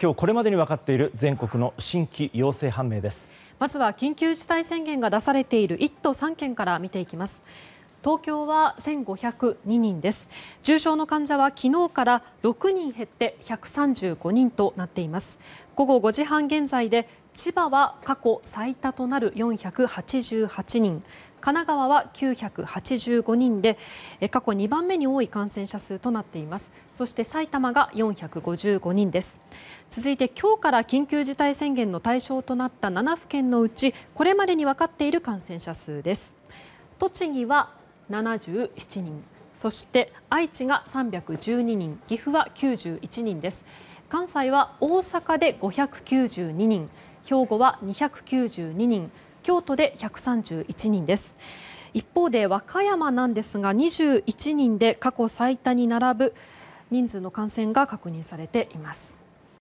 今日これまでに分かっている全国の新規陽性判明ですまずは緊急事態宣言が出されている1都3県から見ていきます東京は1502人です重症の患者は昨日から6人減って135人となっています午後5時半現在で千葉は過去最多となる488人神奈川は985人で過去2番目に多い感染者数となっていますそして埼玉が455人です続いて今日から緊急事態宣言の対象となった7府県のうちこれまでに分かっている感染者数です栃木は77人そして愛知が312人岐阜は91人です関西は大阪で592人兵庫は292人京都で131人です。一方で和歌山なんですが21人で過去最多に並ぶ人数の感染が確認されています。